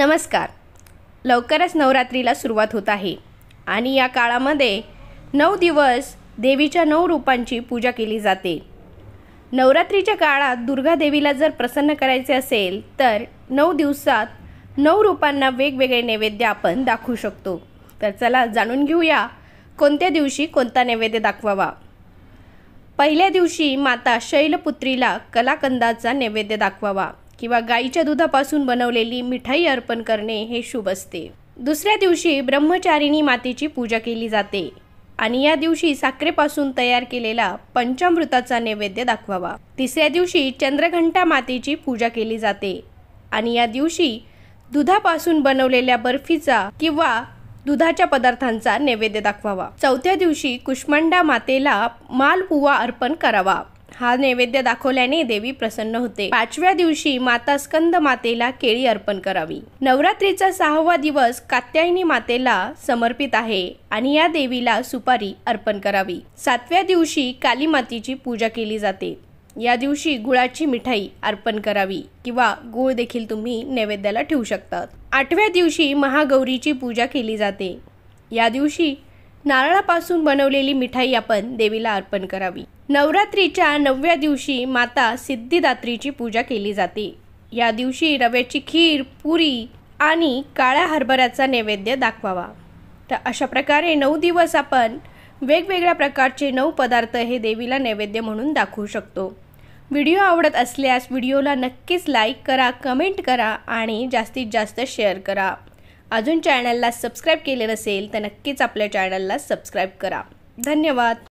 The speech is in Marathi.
नमस्कार लवकरच नवरात्रीला सुरुवात होत आहे आणि या काळामध्ये नऊ दिवस देवीच्या नऊ रूपांची पूजा केली जाते नवरात्रीच्या काळात दुर्गा देवीला जर प्रसन्न करायचे असेल तर नऊ दिवसात नऊ रूपांना वेगवेगळे नैवेद्य आपण दाखवू शकतो तर चला जाणून घेऊया कोणत्या दिवशी कोणता नैवेद्य दाखवावा पहिल्या दिवशी माता शैलपुत्रीला कलाकंदाचा नैवेद्य दाखवावा किंवा गाईच्या दुधापासून बनवलेली मिठाई अर्पण करणे हे शुभ असते दुसऱ्या दिवशी ब्रह्मचारिणी मातेची पूजा केली जाते आणि या दिवशी साखरेपासून तयार केलेला पंचामृताचा नैवेद्य दाखवावा तिसऱ्या दिवशी चंद्रघंटा मातेची पूजा केली जाते आणि या दिवशी दुधापासून बनवलेल्या बर्फीचा किंवा दुधाच्या पदार्थांचा नैवेद्य दाखवावा चौथ्या दिवशी कुष्मांडा मातेला मालपुवा अर्पण करावा हा नैवेद्य दाखवल्याने देवी प्रसन्न होते पाचव्या दिवशी माता स्कंद मातेला केळी अर्पण करावी नवरात्रीचा सहावा दिवस कात्यायनी मातेला समर्पित आहे आणि या देवीला सुपारी अर्पण करावी सातव्या दिवशी काली मातीची पूजा केली जाते या दिवशी गुळाची मिठाई अर्पण करावी किंवा गुळ देखील तुम्ही नैवेद्याला ठेवू शकतात आठव्या दिवशी महागौरीची पूजा केली जाते या दिवशी नारळापासून बनवलेली मिठाई आपण देवीला अर्पण करावी नवरात्रीच्या नवव्या दिवशी माता सिद्धिदात्रीची पूजा केली जाते या दिवशी रव्याची खीर पुरी आणि काळ्या हरभऱ्याचा नैवेद्य दाखवावा तर अशा प्रकारे नऊ दिवस आपण वेगवेगळ्या प्रकारचे नऊ पदार्थ हे देवीला नैवेद्य म्हणून दाखवू शकतो व्हिडिओ आवडत असल्यास व्हिडिओला नक्कीच लाईक करा कमेंट करा आणि जास्तीत जास्त शेअर करा अजून चॅनलला सबस्क्राईब केले नसेल तर नक्कीच आपल्या चॅनलला सबस्क्राईब करा धन्यवाद